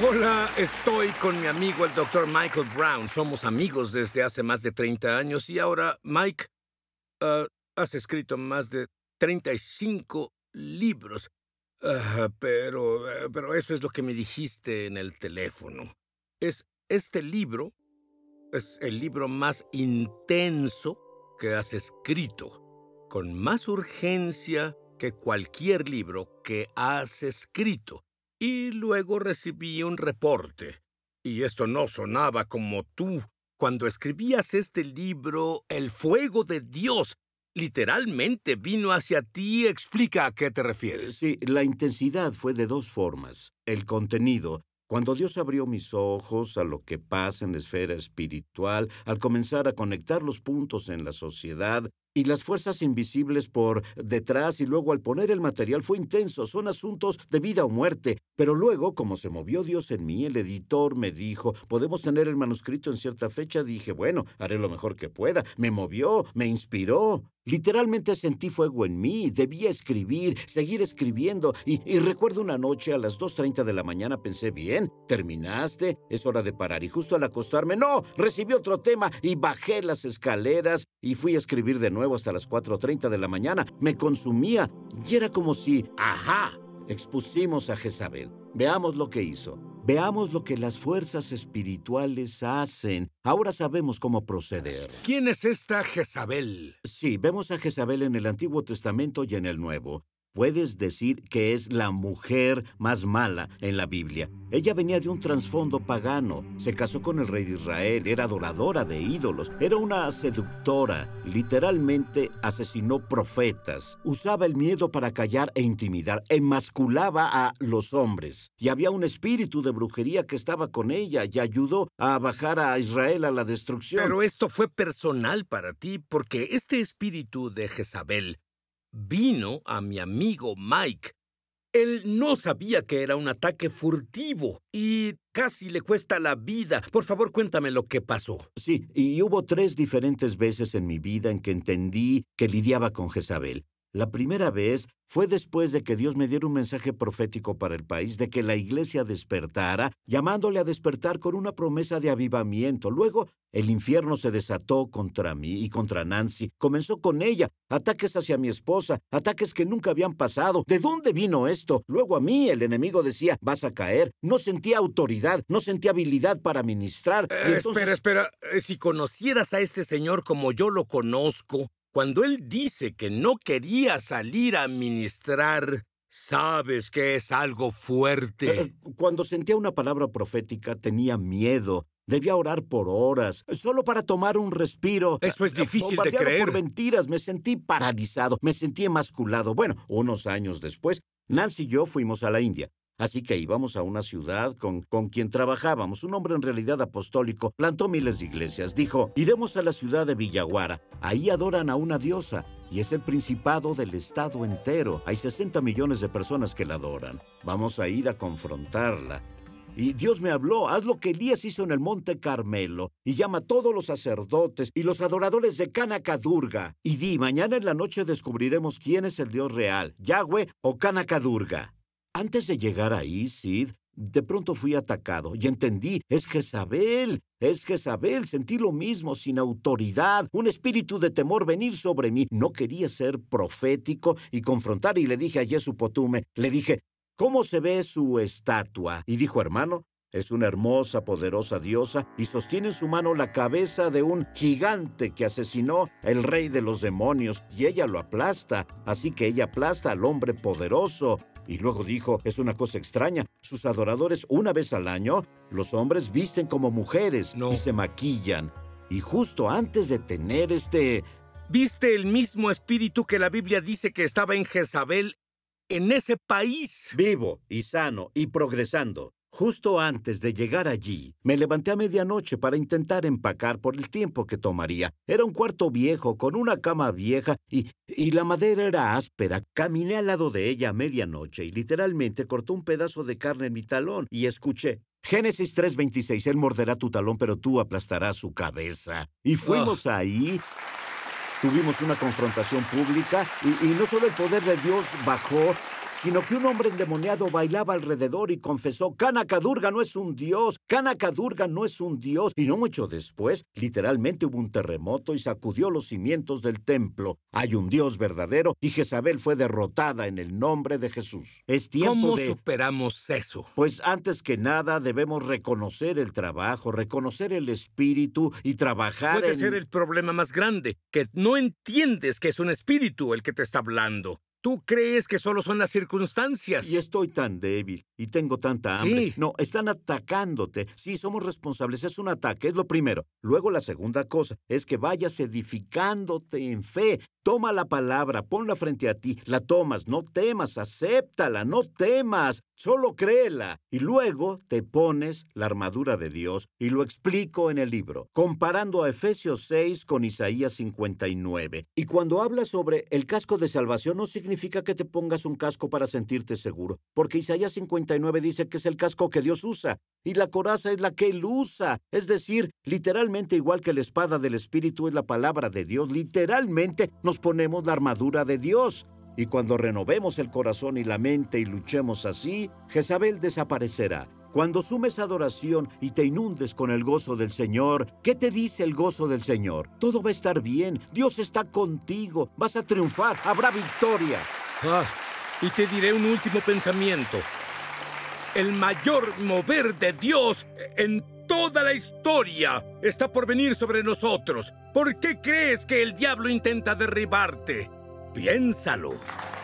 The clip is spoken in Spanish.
Hola, estoy con mi amigo el doctor Michael Brown. Somos amigos desde hace más de 30 años y ahora, Mike, ah, has escrito más de 35 libros. Ah, pero, eh, pero eso es lo que me dijiste en el teléfono. Es este libro, es el libro más intenso que has escrito, con más urgencia que cualquier libro que has escrito. Y luego recibí un reporte. Y esto no sonaba como tú cuando escribías este libro, El fuego de Dios. Literalmente vino hacia ti. Explica a qué te eh, refieres. Sí, la intensidad fue de dos formas. El contenido, cuando Dios abrió mis ojos a lo que pasa en la esfera espiritual, al comenzar a conectar los puntos en la sociedad, y las fuerzas invisibles por detrás y luego al poner el material fue intenso, son asuntos de vida o muerte. Pero luego, como se movió Dios en mí, el editor me dijo, podemos tener el manuscrito en cierta fecha, dije, bueno, haré lo mejor que pueda, me movió, me inspiró. Literalmente sentí fuego en mí, debía escribir, seguir escribiendo y, recuerdo una noche a las 2.30 de la mañana pensé, bien, terminaste, es hora de parar y justo al acostarme, no, recibí otro tema y bajé las escaleras y fui a escribir de nuevo hasta las 4.30 de la mañana, me consumía y era como si, ajá, expusimos a Jezabel, veamos lo que hizo. Veamos lo que las fuerzas espirituales hacen. Ahora sabemos cómo proceder. ¿Quién es esta Jezabel? Sí, vemos a Jezabel en el Antiguo Testamento y en el Nuevo puedes decir que es la mujer más mala en la Biblia. Ella venía de un trasfondo pagano, se casó con el rey de Israel, era adoradora de ídolos, era una seductora, literalmente asesinó profetas, usaba el miedo para callar e intimidar, emasculaba a los hombres. Y había un espíritu de brujería que estaba con ella y ayudó a bajar a Israel a la destrucción. Pero esto fue personal para ti porque este espíritu de Jezabel vino a mi amigo Mike. Él no sabía que era un ataque furtivo y casi le cuesta la vida. Por favor, cuéntame lo que pasó. Sí, y hubo tres diferentes veces en mi vida en que entendí que lidiaba con Jezabel. La primera vez fue después de que Dios me diera un mensaje profético para el país de que la iglesia despertara, llamándole a despertar con una promesa de avivamiento. Luego, el infierno se desató contra mí y contra Nancy. Comenzó con ella, ataques hacia mi esposa, ataques que nunca habían pasado. ¿De dónde vino esto? Luego a mí el enemigo decía, vas a caer. No sentía autoridad, no sentía habilidad para ministrar. Eh, espera, espera. Eh, si conocieras a este señor como yo lo conozco, cuando él dice que no quería salir a ministrar, sabes que es algo eh, eh, fuerte. Cuando sentía una palabra profética tenía miedo. Debía orar por horas, solo para tomar un respiro. Eso es eh, difícil de creer. por mentiras, me sentí paralizado, me sentí emasculado. Bueno, unos años después, Nancy y yo fuimos a la India. Así que íbamos a una ciudad con, con quien trabajábamos, un hombre en realidad apostólico, plantó miles de iglesias. Dijo, iremos a la ciudad de Villaguara, ahí adoran a una diosa, y es el principado del estado entero. Hay 60 millones de personas que la adoran. Vamos a ir a confrontarla. Y Dios me habló, haz lo que Elías hizo en el monte Carmelo, y llama a todos los sacerdotes y los adoradores de Cana y di, mañana en la noche descubriremos quién es el Dios real, Yahweh o Cana antes de llegar ahí, Sid, de pronto fui atacado y entendí, es Jezabel, es Jezabel, sentí lo mismo, sin autoridad, un espíritu de temor venir sobre mí. No quería ser profético y confrontar y le dije a su Potume, le dije, ¿cómo se ve su estatua? Y dijo, hermano, es una hermosa, poderosa diosa y sostiene en su mano la cabeza de un gigante que asesinó el rey de los demonios y ella lo aplasta, así que ella aplasta al hombre poderoso y luego dijo, es una cosa extraña, sus adoradores una vez al año, los hombres visten como mujeres y se maquillan. Y justo antes de tener este... Viste el mismo espíritu que la Biblia dice que estaba en Jezabel, en ese país. Vivo y sano y progresando. Justo antes de llegar allí, me levanté a medianoche para intentar empacar por el tiempo que tomaría. Era un cuarto viejo, con una cama vieja y, y la madera era áspera. Caminé al lado de ella a medianoche y literalmente cortó un pedazo de carne en mi talón y escuché. Génesis 3:26, él morderá tu talón, pero tú aplastarás su cabeza. Y fuimos ah. ahí Tuvimos una confrontación pública y, y, no solo el poder de Dios bajó, sino que un hombre endemoniado bailaba alrededor y confesó, Kanakadurga no es un dios, Kanakadurga no es un dios. Y no mucho después, literalmente hubo un terremoto y sacudió los cimientos del templo. Hay un dios verdadero y Jezabel fue derrotada en el nombre de Jesús. Es tiempo ¿Cómo superamos eso? Pues antes que nada debemos reconocer el trabajo, reconocer el espíritu y trabajar Puede ser el problema más grande, que no entiendes que es un espíritu el que te está hablando. Tú crees que solo son las circunstancias. Y estoy tan débil y tengo tanta hambre. No, están atacándote. Sí, somos responsables. Es un ataque, es lo primero. Luego la segunda cosa es que vayas edificándote en fe. Toma la palabra, ponla frente a ti, la tomas, no temas, acéptala, no temas, solo créela. Y luego te pones la armadura de Dios, y lo explico en el libro, comparando a Efesios 6 con Isaías 59. Y cuando habla sobre el casco de salvación, no significa que te pongas un casco para sentirte seguro, porque Isaías 59 dice que es el casco que Dios usa, y la coraza es la que él usa, es decir, literalmente igual que la espada del Espíritu es la palabra de Dios, literalmente nos ponemos la armadura de Dios. Y cuando renovemos el corazón y la mente y luchemos así, Jezabel desaparecerá. Cuando sumes adoración y te inundes con el gozo del Señor, ¿qué te dice el gozo del Señor? Todo va a estar bien, Dios está contigo, vas a triunfar, habrá victoria. Ah, y te diré un último pensamiento. El mayor mover de Dios en toda la historia está por venir sobre nosotros. ¿Por qué crees que el diablo intenta derribarte? Piénsalo.